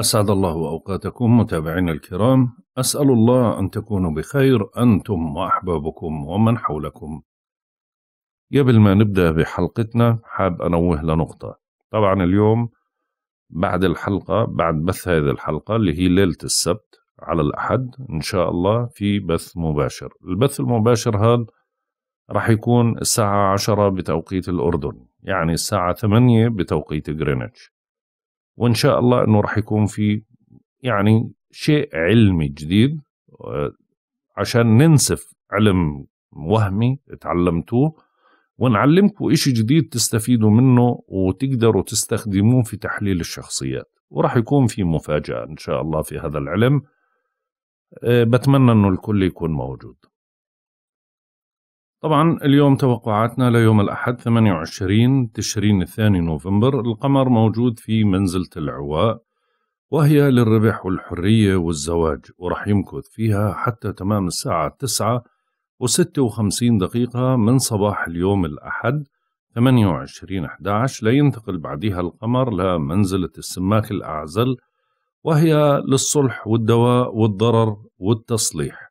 أسعد الله أوقاتكم متابعينا الكرام أسأل الله أن تكونوا بخير أنتم وأحبابكم ومن حولكم قبل ما نبدأ بحلقتنا حاب أنوه لنقطة طبعا اليوم بعد الحلقة بعد بث هذه الحلقة اللي هي ليلة السبت على الأحد إن شاء الله في بث مباشر البث المباشر هذا راح يكون الساعة عشرة بتوقيت الأردن يعني الساعة ثمانية بتوقيت غرينتش وان شاء الله انه راح يكون في يعني شيء علمي جديد آه، عشان ننسف علم وهمي تعلمتوه ونعلمكم إشي جديد تستفيدوا منه وتقدروا تستخدموه في تحليل الشخصيات وراح يكون في مفاجأة إن شاء الله في هذا العلم آه، بتمنى أنه الكل يكون موجود طبعا اليوم توقعاتنا ليوم الأحد 28 تشرين الثاني نوفمبر القمر موجود في منزلة العواء وهي للربح والحرية والزواج ورح يمكث فيها حتى تمام الساعة 9 و56 دقيقة من صباح اليوم الأحد 28 11 لينتقل بعدها القمر لمنزلة السماك الأعزل وهي للصلح والدواء والضرر والتصليح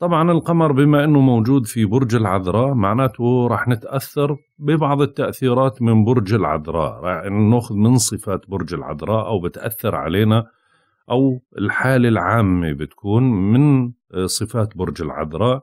طبعا القمر بما انه موجود في برج العذراء معناته راح نتاثر ببعض التاثيرات من برج العذراء راح ناخذ من صفات برج العذراء او بتاثر علينا او الحاله العامه بتكون من آه، صفات برج العذراء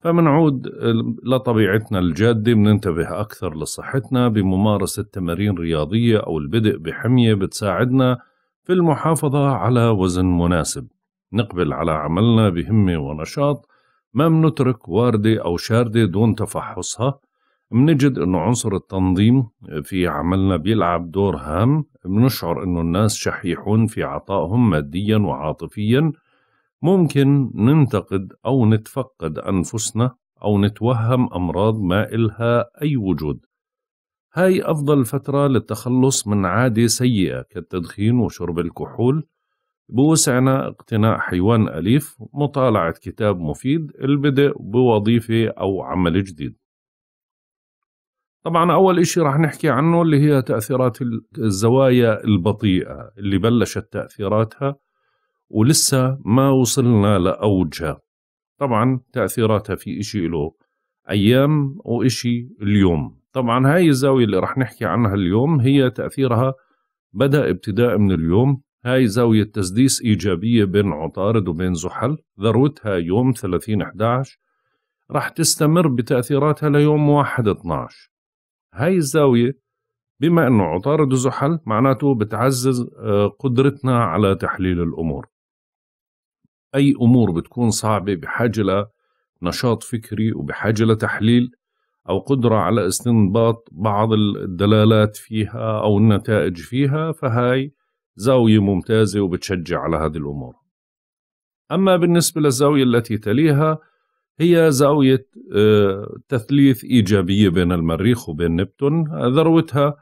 فمنعود آه، لطبيعتنا الجادة بننتبه أكثر لصحتنا بممارسة تمارين رياضية أو البدء بحمية بتساعدنا في المحافظة على وزن مناسب نقبل على عملنا بهمة ونشاط ما بنترك واردة أو شاردة دون تفحصها بنجد أنه عنصر التنظيم في عملنا بيلعب دور هام بنشعر أنه الناس شحيحون في عطائهم ماديا وعاطفيا ممكن ننتقد أو نتفقد أنفسنا أو نتوهم أمراض ما إلها أي وجود هاي أفضل فترة للتخلص من عادة سيئة كالتدخين وشرب الكحول بوسعنا اقتناء حيوان أليف مطالعة كتاب مفيد البدء بوظيفة أو عمل جديد طبعا أول إشي رح نحكي عنه اللي هي تأثيرات الزوايا البطيئة اللي بلشت تأثيراتها ولسه ما وصلنا لأوجها طبعا تأثيراتها في إشي له أيام وإشي اليوم طبعا هاي الزاوية اللي رح نحكي عنها اليوم هي تأثيرها بدأ ابتداء من اليوم هاي زاوية تسديس إيجابية بين عطارد وبين زحل ذروتها يوم 30 11 راح تستمر بتأثيراتها ليوم 1 12 هاي الزاوية بما أنه عطارد وزحل معناته بتعزز آه، قدرتنا على تحليل الأمور أي أمور بتكون صعبة بحاجة لنشاط فكري وبحاجة لتحليل أو قدرة على استنباط بعض الدلالات فيها أو النتائج فيها فهاي زاوية ممتازة وبتشجع على هذه الأمور أما بالنسبة للزاوية التي تليها هي زاوية آه، تثليث إيجابية بين المريخ وبين نبتون ذروتها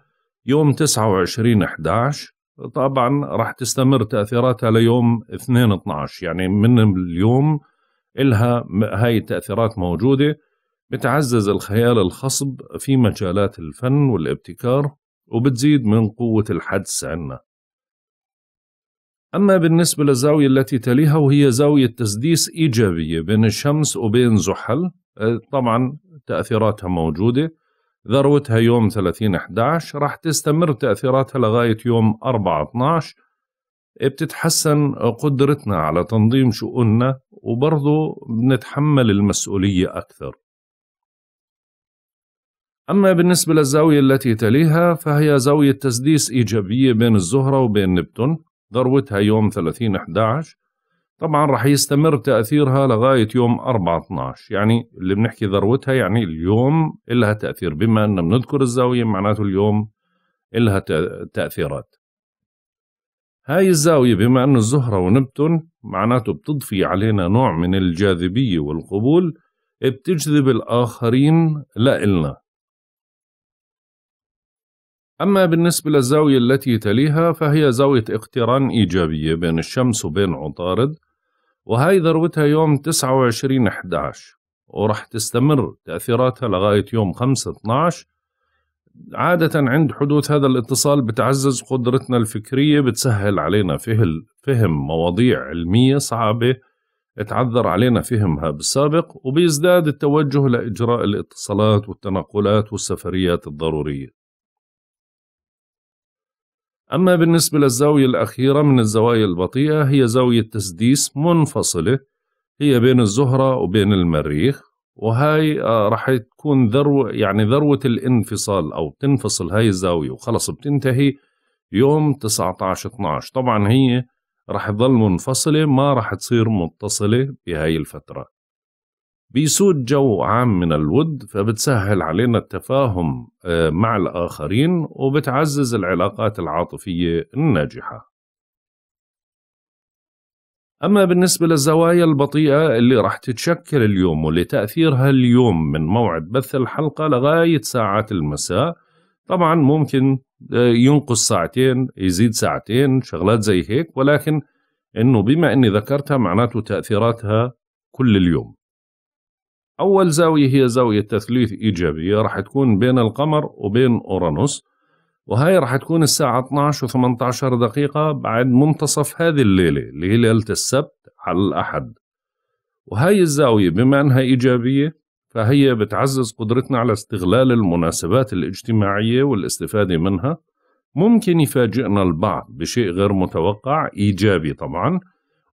يوم 29 11 طبعا راح تستمر تأثيراتها ليوم 2 12 يعني من اليوم إلها هاي التأثيرات موجودة بتعزز الخيال الخصب في مجالات الفن والابتكار وبتزيد من قوة الحدس عندنا أما بالنسبة للزاوية التي تليها وهي زاوية تسديس إيجابية بين الشمس وبين زحل آه، طبعا تأثيراتها موجودة ذروتها يوم 30 11 راح تستمر تأثيراتها لغاية يوم 4 12 إيه، بتتحسن قدرتنا على تنظيم شؤوننا وبرضه بنتحمل المسؤولية أكثر أما بالنسبة للزاوية التي تليها فهي زاوية تسديس إيجابية بين الزهرة وبين نبتون ذروتها يوم 30 11 طبعا راح يستمر تأثيرها لغاية يوم 4 12 يعني اللي بنحكي ذروتها يعني اليوم إلها تأثير بما أن بنذكر الزاوية معناته اليوم إلها تأثيرات هاي الزاوية بما أن الزهرة ونبتون معناته بتضفي علينا نوع من الجاذبية والقبول بتجذب الآخرين لإلنا أما بالنسبة للزاوية التي تليها فهي زاوية اقتران إيجابية بين الشمس وبين عطارد وهي ذروتها يوم 29/11 ورح تستمر تأثيراتها لغاية يوم 5/12 عادة عند حدوث هذا الاتصال بتعزز قدرتنا الفكرية بتسهل علينا فهم مواضيع علمية صعبة تعذر علينا فهمها بالسابق وبيزداد التوجه لإجراء الاتصالات والتنقلات والسفريات الضرورية أما بالنسبة للزاوية الأخيرة من الزوايا البطيئة هي زاوية تسديس منفصلة هي بين الزهرة وبين المريخ وهاي آه، رح تكون ذروة يعني ذروة الانفصال أو بتنفصل هاي الزاوية وخلص بتنتهي يوم 19 12 طبعا هي رح تظل منفصلة ما رح تصير متصلة بهاي الفترة بيسود جو عام من الود فبتسهل علينا التفاهم آه، مع الآخرين وبتعزز العلاقات العاطفية الناجحة أما بالنسبة للزوايا البطيئة اللي راح تتشكل اليوم واللي تأثيرها اليوم من موعد بث الحلقة لغاية ساعات المساء طبعا ممكن آه، ينقص ساعتين يزيد ساعتين شغلات زي هيك ولكن انه بما اني ذكرتها معناته تاثيراتها كل اليوم أول زاوية هي زاوية تثليث إيجابية راح تكون بين القمر وبين أورانوس وهي راح تكون الساعة 12 و 18 دقيقة بعد منتصف هذه الليلة اللي هي ليلة السبت على الأحد وهاي الزاوية بما أنها إيجابية فهي بتعزز قدرتنا على استغلال المناسبات الاجتماعية والاستفادة منها ممكن يفاجئنا البعض بشيء غير متوقع إيجابي طبعاً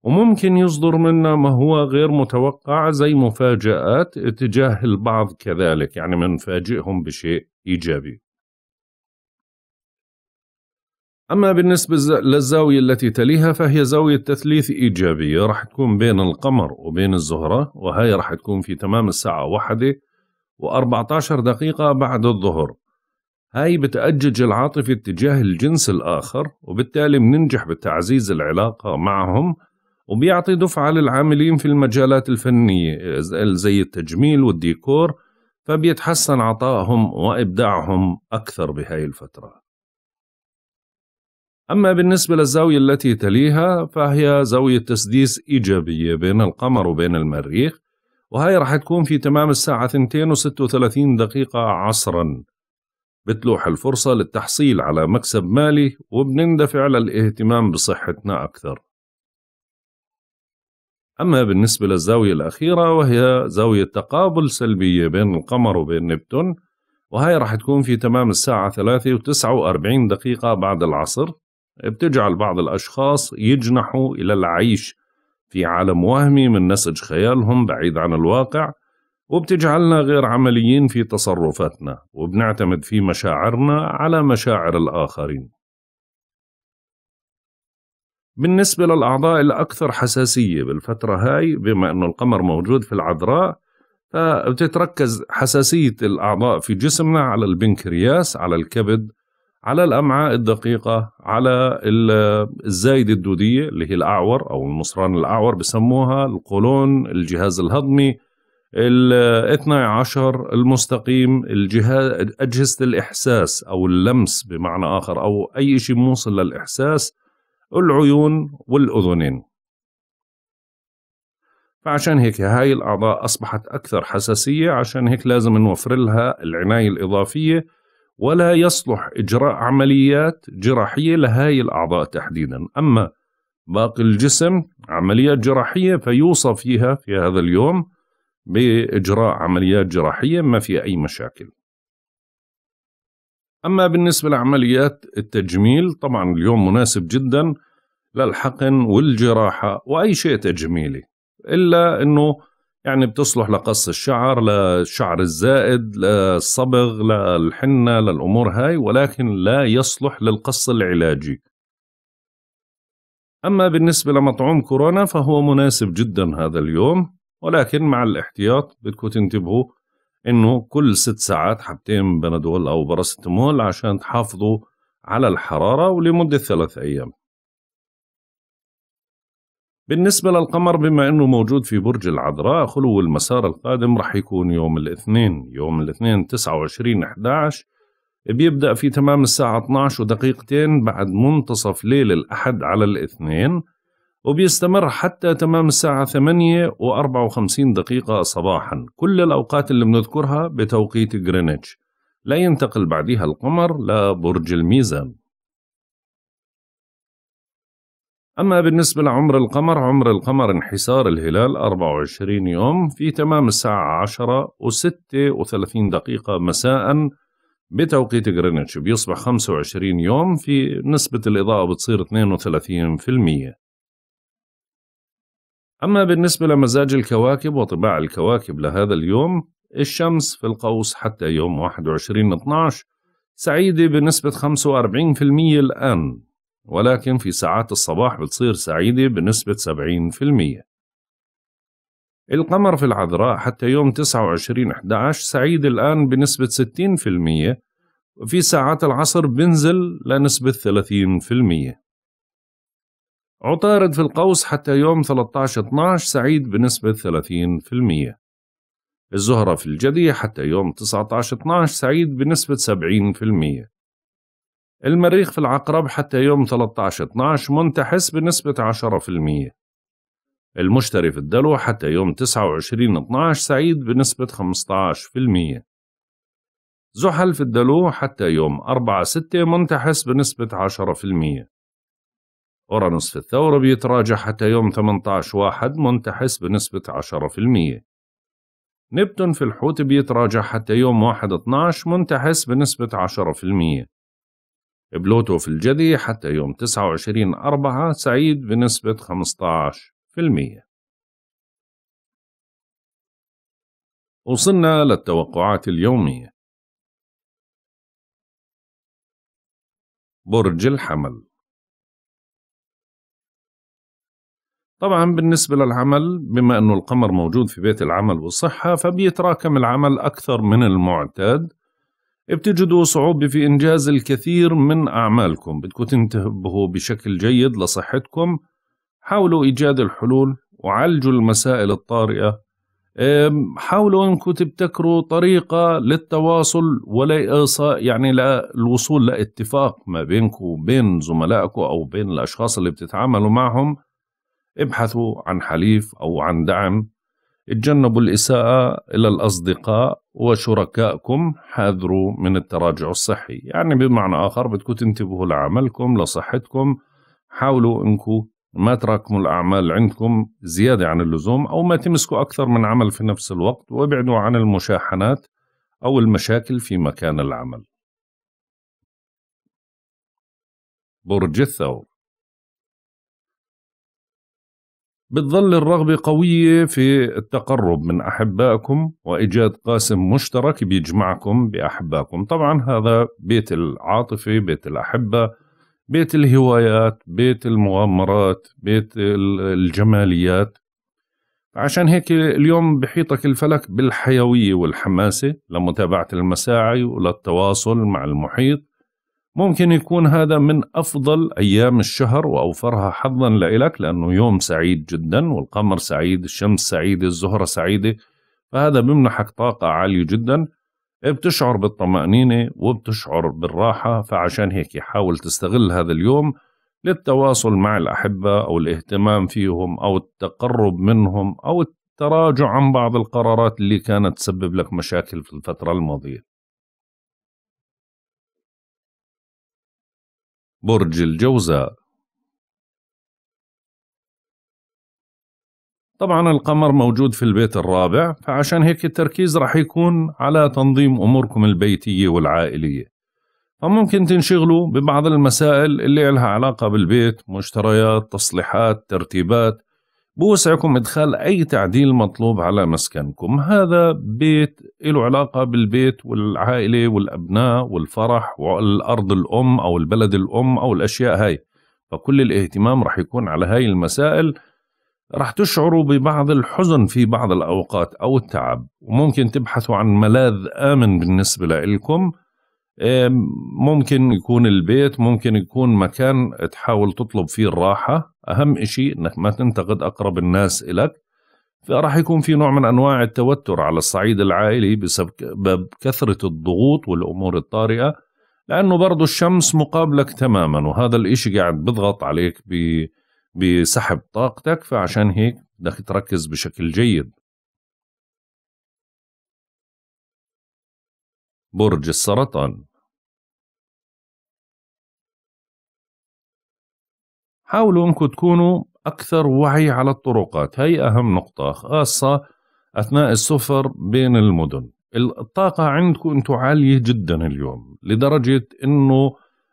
وممكن يصدر منا ما هو غير متوقع زي مفاجآت اتجاه البعض كذلك يعني منفاجئهم بشيء إيجابي أما بالنسبة للزاوية التي تليها فهي زاوية تثليث إيجابية راح تكون بين القمر وبين الزهرة وهي راح تكون في تمام الساعة واحدة و14 دقيقة بعد الظهر هاي بتأجج العاطفة اتجاه الجنس الآخر وبالتالي بننجح بتعزيز العلاقة معهم وبيعطي دفعة للعاملين في المجالات الفنية زي التجميل والديكور فبيتحسن عطائهم وإبداعهم أكثر بهاي الفترة أما بالنسبة للزاوية التي تليها فهي زاوية تسديس إيجابية بين القمر وبين المريخ وهي رح تكون في تمام الساعة 236 دقيقة عصرا بتلوح الفرصة للتحصيل على مكسب مالي وبنندفع للاهتمام بصحتنا أكثر أما بالنسبة للزاوية الأخيرة وهي زاوية تقابل سلبية بين القمر وبين نبتون وهي راح تكون في تمام الساعة ثلاثة و وأربعين دقيقة بعد العصر بتجعل بعض الأشخاص يجنحوا إلى العيش في عالم وهمي من نسج خيالهم بعيد عن الواقع وبتجعلنا غير عمليين في تصرفاتنا وبنعتمد في مشاعرنا على مشاعر الآخرين بالنسبة للأعضاء الأكثر حساسية بالفترة هاي بما أنه القمر موجود في العذراء فبتتركز حساسية الأعضاء في جسمنا على البنكرياس على الكبد على الأمعاء الدقيقة على الزايدة الدودية اللي هي الأعور أو المصران الأعور بسموها القولون الجهاز الهضمي ال 12 المستقيم الجهاز أجهزة الإحساس أو اللمس بمعنى آخر أو أي شيء موصل للإحساس العيون والأذنين فعشان هيك هاي الأعضاء أصبحت أكثر حساسية عشان هيك لازم نوفر لها العناية الإضافية ولا يصلح إجراء عمليات جراحية لهاي الأعضاء تحديدا أما باقي الجسم عمليات جراحية فيوصى فيها في هذا اليوم بإجراء عمليات جراحية ما في أي مشاكل أما بالنسبة لعمليات التجميل طبعا اليوم مناسب جدا للحقن والجراحة وأي شيء تجميلي إلا أنه يعني بتصلح لقص الشعر للشعر الزائد للصبغ للحنة للأمور هاي ولكن لا يصلح للقص العلاجي أما بالنسبة لمطعوم كورونا فهو مناسب جدا هذا اليوم ولكن مع الاحتياط بدكم تنتبهوا انه كل ست ساعات حبتين بنادول او براستمول عشان تحافظوا على الحرارة ولمدة ثلاث أيام بالنسبة للقمر بما أنه موجود في برج العذراء خلو المسار القادم رح يكون يوم الاثنين يوم الاثنين 29 11 بيبدأ في تمام الساعة 12 ودقيقتين بعد منتصف ليل الأحد على الاثنين وبيستمر حتى تمام الساعة 8 و54 دقيقة صباحا كل الأوقات اللي بنذكرها بتوقيت جرينتش لا ينتقل بعدها القمر لبرج الميزان أما بالنسبة لعمر القمر عمر القمر انحسار الهلال 24 يوم في تمام الساعة 10 و36 دقيقة مساء بتوقيت جرينتش بيصبح 25 يوم في نسبة الإضاءة بتصير 32% أما بالنسبة لمزاج الكواكب وطباع الكواكب لهذا اليوم الشمس في القوس حتى يوم 21/12 سعيدة بنسبة 45% الآن ولكن في ساعات الصباح بتصير سعيدة بنسبة 70% القمر في العذراء حتى يوم 29/11 سعيد الآن بنسبة 60% وفي ساعات العصر بنزل لنسبة 30% عطارد في القوس حتى يوم 13-12 سعيد بنسبة 30% الزهرة في الجدي حتى يوم 19-12 سعيد بنسبة 70% المريخ في العقرب حتى يوم 13-12 منتحس بنسبة 10% المشتري في الدلو حتى يوم 29-12 سعيد بنسبة 15% زحل في الدلو حتى يوم 4-6 منتحس بنسبة 10% أورانوس في الثورة بيتراجع حتى يوم 18 واحد منتحس بنسبة 10% نبتون في الحوت بيتراجع حتى يوم 1 12 منتحس بنسبة 10% بلوتو في الجدي حتى يوم 29 أربعة سعيد بنسبة 15% وصلنا للتوقعات اليومية برج الحمل طبعا بالنسبة للعمل بما أنه القمر موجود في بيت العمل والصحة فبيتراكم العمل أكثر من المعتاد بتجدوا صعوبة في إنجاز الكثير من أعمالكم بدكم تنتبهوا بشكل جيد لصحتكم حاولوا إيجاد الحلول وعالجوا المسائل الطارئة حاولوا أنكم تبتكروا طريقة للتواصل ولا يعني للوصول لاتفاق ما بينكم وبين زملائكم أو بين الأشخاص اللي بتتعاملوا معهم ابحثوا عن حليف أو عن دعم اتجنبوا الإساءة إلى الأصدقاء وشركائكم حذروا من التراجع الصحي يعني بمعنى آخر بدكم تنتبهوا لعملكم لصحتكم حاولوا أنكم ما تراكموا الأعمال عندكم زيادة عن اللزوم أو ما تمسكوا أكثر من عمل في نفس الوقت وابعدوا عن المشاحنات أو المشاكل في مكان العمل برج الثور بتظل الرغبة قوية في التقرب من أحبائكم وإيجاد قاسم مشترك بيجمعكم بأحبائكم طبعا هذا بيت العاطفة بيت الأحبة بيت الهوايات بيت المغامرات بيت الجماليات عشان هيك اليوم بحيطك الفلك بالحيوية والحماسة لمتابعة المساعي وللتواصل مع المحيط ممكن يكون هذا من أفضل أيام الشهر وأوفرها حظا لإلك لأنه يوم سعيد جدا والقمر سعيد الشمس سعيدة الزهرة سعيدة فهذا بمنحك طاقة عالية جدا بتشعر بالطمأنينة وبتشعر بالراحة فعشان هيك حاول تستغل هذا اليوم للتواصل مع الأحبة أو الاهتمام فيهم أو التقرب منهم أو التراجع عن بعض القرارات اللي كانت تسبب لك مشاكل في الفترة الماضية برج الجوزاء طبعا القمر موجود في البيت الرابع فعشان هيك التركيز راح يكون على تنظيم أموركم البيتية والعائلية فممكن تنشغلوا ببعض المسائل اللي لها علاقة بالبيت مشتريات تصليحات ترتيبات بوسعكم إدخال أي تعديل مطلوب على مسكنكم هذا بيت له علاقة بالبيت والعائلة والأبناء والفرح والأرض الأم أو البلد الأم أو الأشياء هاي فكل الاهتمام رح يكون على هاي المسائل رح تشعروا ببعض الحزن في بعض الأوقات أو التعب وممكن تبحثوا عن ملاذ آمن بالنسبة لإلكم إيه، ممكن يكون البيت ممكن يكون مكان تحاول تطلب فيه الراحة أهم شيء أنك ما تنتقد أقرب الناس إلك فراح يكون في نوع من أنواع التوتر على الصعيد العائلي بسبب كثرة الضغوط والأمور الطارئة لأنه برضه الشمس مقابلك تماما وهذا الإشي قاعد بضغط عليك بسحب طاقتك فعشان هيك بدك تركز بشكل جيد برج السرطان حاولوا انكم تكونوا اكثر وعي على الطرقات هي اهم نقطه خاصه اثناء السفر بين المدن الطاقه عندكم انتم عاليه جدا اليوم لدرجه انه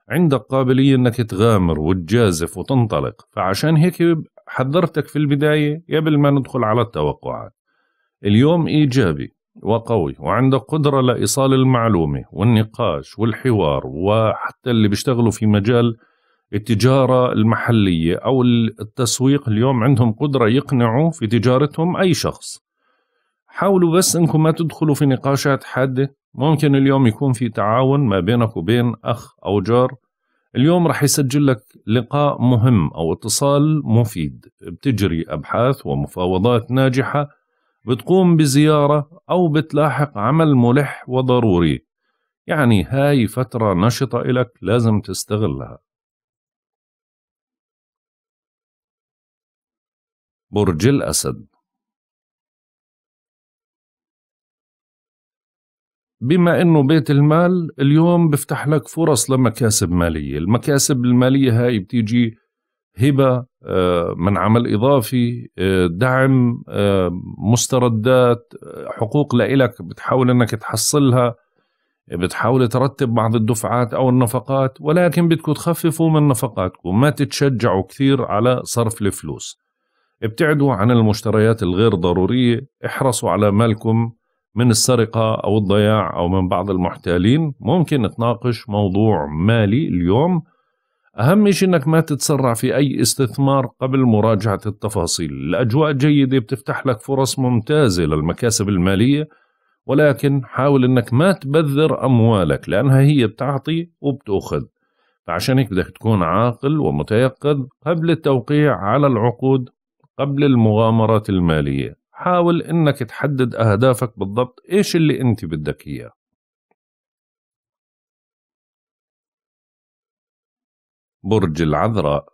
عندك قابليه انك تغامر وتجازف وتنطلق فعشان هيك حذرتك في البدايه قبل ما ندخل على التوقعات اليوم ايجابي وقوي وعندك قدرة لإيصال المعلومة والنقاش والحوار وحتى اللي بيشتغلوا في مجال التجارة المحلية أو التسويق اليوم عندهم قدرة يقنعوا في تجارتهم أي شخص حاولوا بس أنكم ما تدخلوا في نقاشات حادة ممكن اليوم يكون في تعاون ما بينك وبين أخ أو جار اليوم رح يسجل لك لقاء مهم أو اتصال مفيد بتجري أبحاث ومفاوضات ناجحة بتقوم بزيارة أو بتلاحق عمل ملح وضروري يعني هاي فترة نشطة إلك لازم تستغلها برج الأسد بما انه بيت المال اليوم بفتح لك فرص لمكاسب ماليه، المكاسب الماليه هاي بتيجي هبه آه، من عمل اضافي، آه، دعم، آه، مستردات، حقوق لإلك بتحاول انك تحصلها بتحاول ترتب بعض الدفعات او النفقات ولكن بدكم تخففوا من نفقاتكم، ما تتشجعوا كثير على صرف الفلوس. ابتعدوا عن المشتريات الغير ضرورية احرصوا على مالكم من السرقة أو الضياع أو من بعض المحتالين ممكن نتناقش موضوع مالي اليوم أهم شيء أنك ما تتسرع في أي استثمار قبل مراجعة التفاصيل الأجواء الجيدة بتفتح لك فرص ممتازة للمكاسب المالية ولكن حاول أنك ما تبذر أموالك لأنها هي بتعطي وبتأخذ فعشان هيك بدك تكون عاقل ومتيقظ قبل التوقيع على العقود قبل المغامرات المالية حاول انك تحدد اهدافك بالضبط ايش اللي انت بدك اياه برج العذراء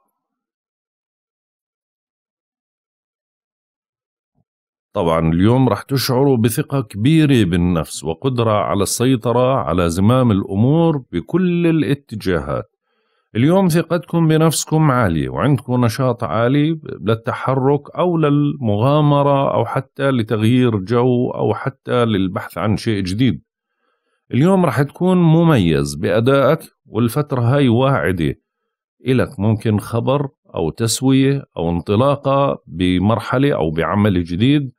طبعا اليوم رح تشعروا بثقة كبيرة بالنفس وقدرة على السيطرة على زمام الأمور بكل الاتجاهات اليوم ثقتكم بنفسكم عالية وعندكم نشاط عالي للتحرك أو للمغامرة أو حتى لتغيير جو أو حتى للبحث عن شيء جديد اليوم رح تكون مميز بأدائك والفترة هاي واعدة إلك ممكن خبر أو تسوية أو انطلاقة بمرحلة أو بعمل جديد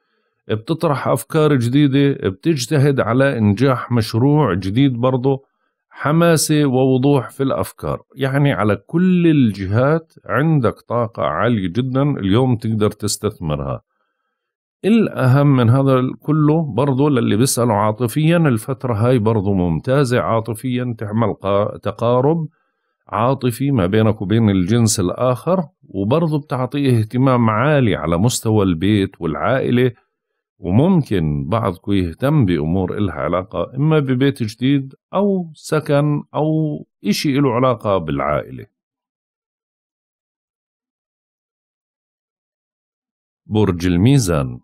بتطرح أفكار جديدة بتجتهد على إنجاح مشروع جديد برضه حماسة ووضوح في الأفكار يعني على كل الجهات عندك طاقة عالية جدا اليوم تقدر تستثمرها الأهم من هذا كله برضه للي بيسألوا عاطفيا الفترة هاي برضه ممتازة عاطفيا تعمل تقارب عاطفي ما بينك وبين الجنس الآخر وبرضه بتعطيه اهتمام عالي على مستوى البيت والعائلة وممكن بعضكم يهتم بأمور إلها علاقة إما ببيت جديد أو سكن أو إشي إله علاقة بالعائلة برج الميزان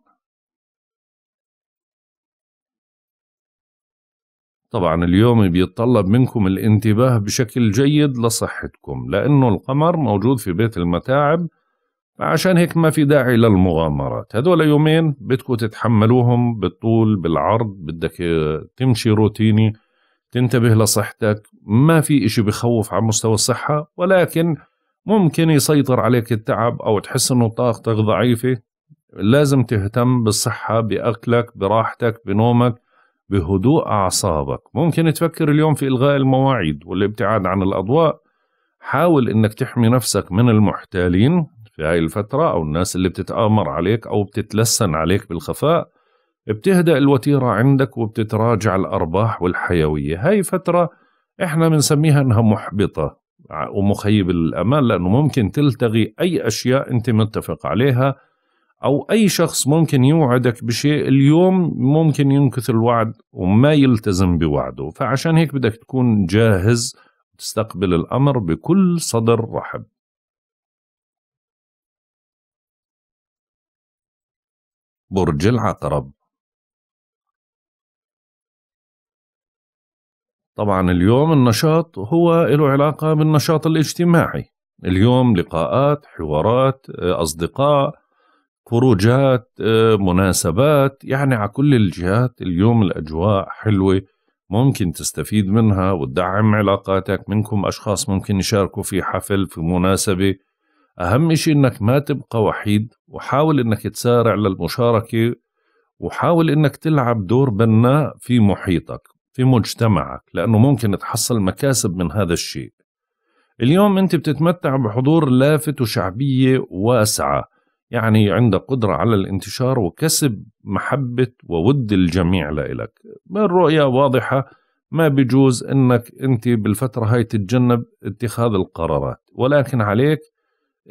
طبعا اليوم بيتطلب منكم الانتباه بشكل جيد لصحتكم لأنه القمر موجود في بيت المتاعب عشان هيك ما في داعي للمغامرات هذول يومين بدكم تتحملوهم بالطول بالعرض بدك تمشي روتيني تنتبه لصحتك ما في إشي بخوف على مستوى الصحة ولكن ممكن يسيطر عليك التعب أو تحس إنه طاقتك ضعيفة لازم تهتم بالصحة بأكلك براحتك بنومك بهدوء أعصابك ممكن تفكر اليوم في إلغاء المواعيد والابتعاد عن الأضواء حاول إنك تحمي نفسك من المحتالين في هاي الفترة أو الناس اللي بتتآمر عليك أو بتتلسن عليك بالخفاء بتهدأ الوتيرة عندك وبتتراجع الأرباح والحيوية هاي فترة إحنا بنسميها إنها محبطة ومخيب للأمان لأنه ممكن تلتغي أي أشياء أنت متفق عليها أو أي شخص ممكن يوعدك بشيء اليوم ممكن ينكث الوعد وما يلتزم بوعده فعشان هيك بدك تكون جاهز تستقبل الأمر بكل صدر رحب برج العقرب طبعا اليوم النشاط هو له علاقة بالنشاط الاجتماعي اليوم لقاءات حوارات آه، أصدقاء خروجات آه، مناسبات يعني على كل الجهات اليوم الأجواء حلوة ممكن تستفيد منها وتدعم علاقاتك منكم أشخاص ممكن يشاركوا في حفل في مناسبة أهم شيء إنك ما تبقى وحيد وحاول إنك تسارع للمشاركة وحاول إنك تلعب دور بناء في محيطك في مجتمعك لأنه ممكن تحصل مكاسب من هذا الشيء اليوم أنت بتتمتع بحضور لافت وشعبية واسعة يعني عندك قدرة على الانتشار وكسب محبة وود الجميع لإلك الرؤية واضحة ما بيجوز انك انت بالفترة هاي تتجنب اتخاذ القرارات ولكن عليك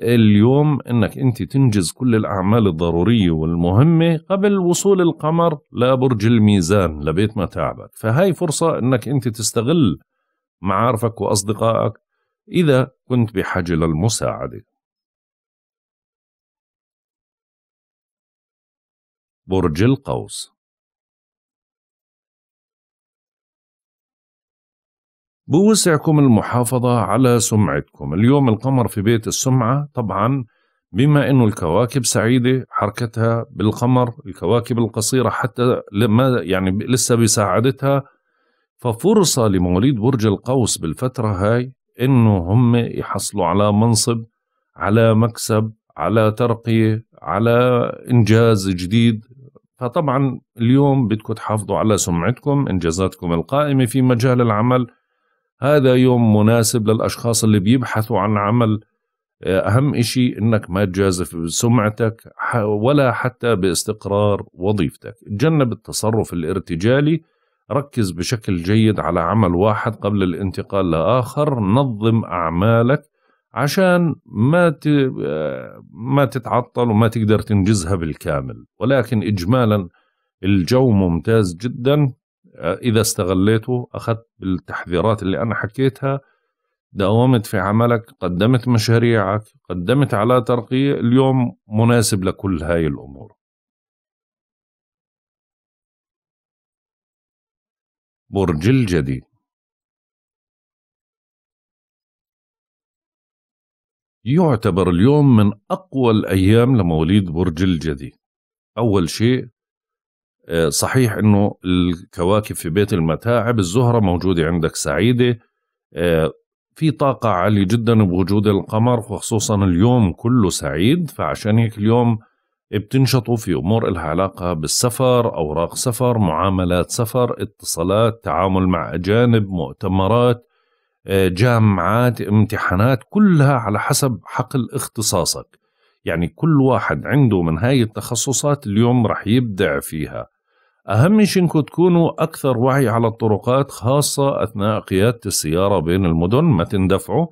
اليوم انك انت تنجز كل الاعمال الضروريه والمهمه قبل وصول القمر لبرج الميزان لبيت متاعبك، فهاي فرصه انك انت تستغل معارفك واصدقائك اذا كنت بحاجه للمساعده. برج القوس بوسعكم المحافظة على سمعتكم اليوم القمر في بيت السمعة طبعا بما أنه الكواكب سعيدة حركتها بالقمر الكواكب القصيرة حتى لما يعني لسه بساعدتها ففرصة لمواليد برج القوس بالفترة هاي أنه هم يحصلوا على منصب على مكسب على ترقية على إنجاز جديد فطبعا اليوم بدكم تحافظوا على سمعتكم إنجازاتكم القائمة في مجال العمل هذا يوم مناسب للأشخاص اللي بيبحثوا عن عمل آه، أهم إشي إنك ما تجازف بسمعتك ولا حتى باستقرار وظيفتك تجنب التصرف الارتجالي ركز بشكل جيد على عمل واحد قبل الانتقال لآخر نظم أعمالك عشان ما ت... آه، ما تتعطل وما تقدر تنجزها بالكامل ولكن إجمالا الجو ممتاز جدا إذا استغليته أخذت بالتحذيرات اللي أنا حكيتها داومت في عملك قدمت مشاريعك قدمت على ترقية اليوم مناسب لكل هاي الأمور برج الجدي يعتبر اليوم من أقوى الأيام لمواليد برج الجدي أول شيء آه، صحيح انه الكواكب في بيت المتاعب الزهره موجوده عندك سعيده آه، في طاقة عالية جدا بوجود القمر وخصوصا اليوم كله سعيد فعشان هيك اليوم بتنشطوا في أمور لها علاقة بالسفر أوراق سفر معاملات سفر اتصالات تعامل مع أجانب مؤتمرات آه، جامعات امتحانات كلها على حسب حقل اختصاصك يعني كل واحد عنده من هاي التخصصات اليوم رح يبدع فيها أهم شيء إنكم تكونوا أكثر وعي على الطرقات خاصة أثناء قيادة السيارة بين المدن ما تندفعوا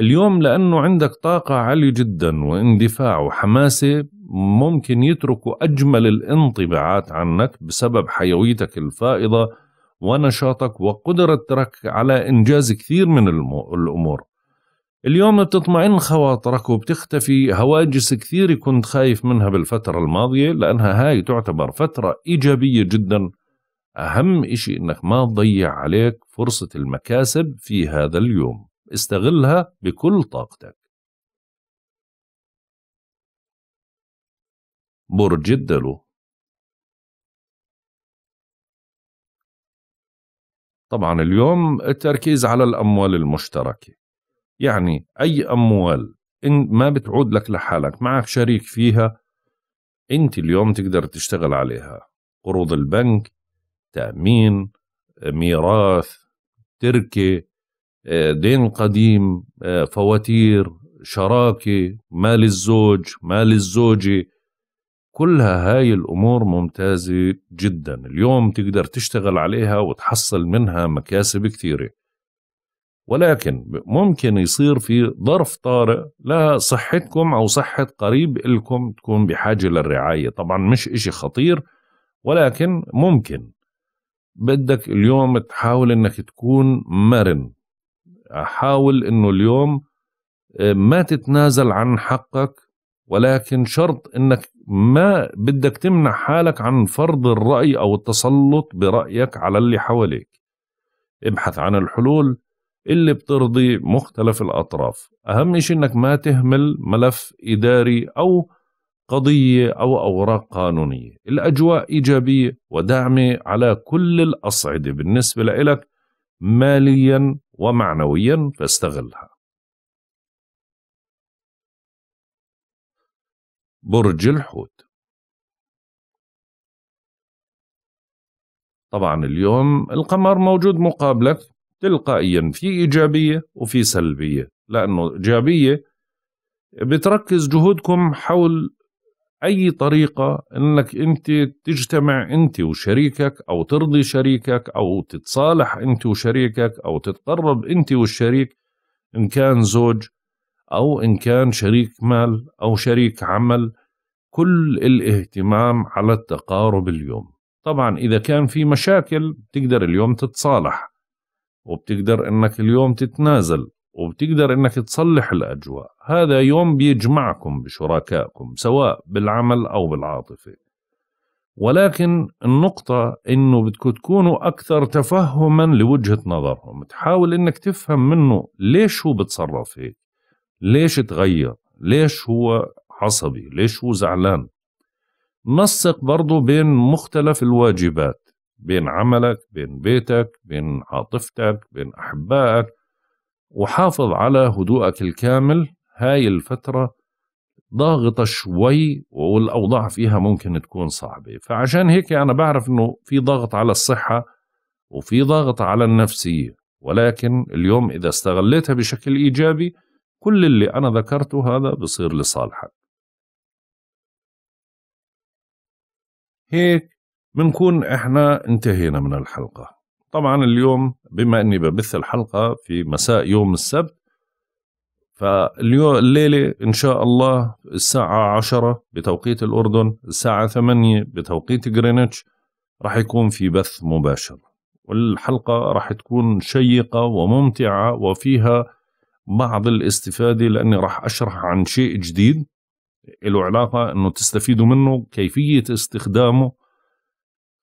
اليوم لأنه عندك طاقة عالية جدا واندفاع وحماسة ممكن يتركوا أجمل الانطباعات عنك بسبب حيويتك الفائضة ونشاطك وقدرتك على إنجاز كثير من الأمور اليوم بتطمئن خواطرك وبتختفي هواجس كثير كنت خايف منها بالفترة الماضية لأنها هاي تعتبر فترة إيجابية جدا أهم إشي إنك ما تضيع عليك فرصة المكاسب في هذا اليوم استغلها بكل طاقتك برج الدلو طبعا اليوم التركيز على الأموال المشتركة يعني أي أموال إن ما بتعود لك لحالك معك شريك فيها أنت اليوم تقدر تشتغل عليها قروض البنك تأمين ميراث تركة آه، دين قديم آه، فواتير شراكة مال الزوج مال الزوجة كلها هاي الأمور ممتازة جدا اليوم تقدر تشتغل عليها وتحصل منها مكاسب كثيرة ولكن ممكن يصير في ظرف طارئ لصحتكم أو صحة قريب لكم تكون بحاجة للرعاية طبعا مش إشي خطير ولكن ممكن بدك اليوم تحاول انك تكون مرن حاول انه اليوم آه، ما تتنازل عن حقك ولكن شرط انك ما بدك تمنع حالك عن فرض الرأي او التسلط برأيك على اللي حواليك ابحث عن الحلول اللي بترضي مختلف الأطراف أهم شيء أنك ما تهمل ملف إداري أو قضية أو أوراق قانونية الأجواء إيجابية ودعمة على كل الأصعدة بالنسبة لك ماليا ومعنويا فاستغلها برج الحوت طبعا اليوم القمر موجود مقابلك تلقائيا في إيجابية وفي سلبية لأنه إيجابية بتركز جهودكم حول أي طريقة أنك أنت تجتمع أنت وشريكك أو ترضي شريكك أو تتصالح أنت وشريكك أو تتقرب أنت والشريك إن كان زوج أو إن كان شريك مال أو شريك عمل كل الاهتمام على التقارب اليوم طبعا إذا كان في مشاكل تقدر اليوم تتصالح وبتقدر انك اليوم تتنازل وبتقدر انك تصلح الاجواء هذا يوم بيجمعكم بشركائكم سواء بالعمل او بالعاطفه ولكن النقطة إنه بدكم تكونوا أكثر تفهما لوجهة نظرهم تحاول إنك تفهم منه ليش هو بتصرف هيك ليش تغير ليش هو عصبي ليش هو زعلان نسق برضو بين مختلف الواجبات بين عملك بين بيتك بين عاطفتك بين أحبائك وحافظ على هدوءك الكامل هاي الفترة ضاغطة شوي والأوضاع فيها ممكن تكون صعبة فعشان هيك أنا بعرف أنه في ضغط على الصحة وفي ضغط على النفسية ولكن اليوم إذا استغليتها بشكل إيجابي كل اللي أنا ذكرته هذا بصير لصالحك هيك بنكون احنا انتهينا من الحلقة طبعا اليوم بما اني ببث الحلقة في مساء يوم السبت فاليوم الليلة إن شاء الله الساعة عشرة بتوقيت الأردن الساعة ثمانية بتوقيت غرينتش راح يكون في بث مباشر والحلقة راح تكون شيقة وممتعة وفيها بعض الاستفادة لأني راح أشرح عن شيء جديد له علاقة أنه تستفيدوا منه كيفية استخدامه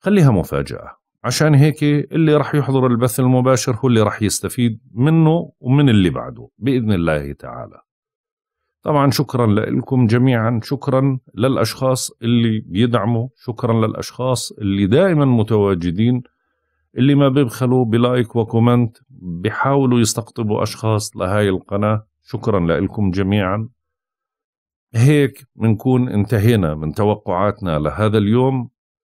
خليها مفاجأة عشان هيك اللي راح يحضر البث المباشر هو اللي راح يستفيد منه ومن اللي بعده بإذن الله تعالى طبعا شكرا لكم جميعا شكرا للأشخاص اللي بيدعموا شكرا للأشخاص اللي دائما متواجدين اللي ما بيبخلوا بلايك وكومنت بيحاولوا يستقطبوا أشخاص لهاي القناة شكرا لكم جميعا هيك بنكون انتهينا من توقعاتنا لهذا اليوم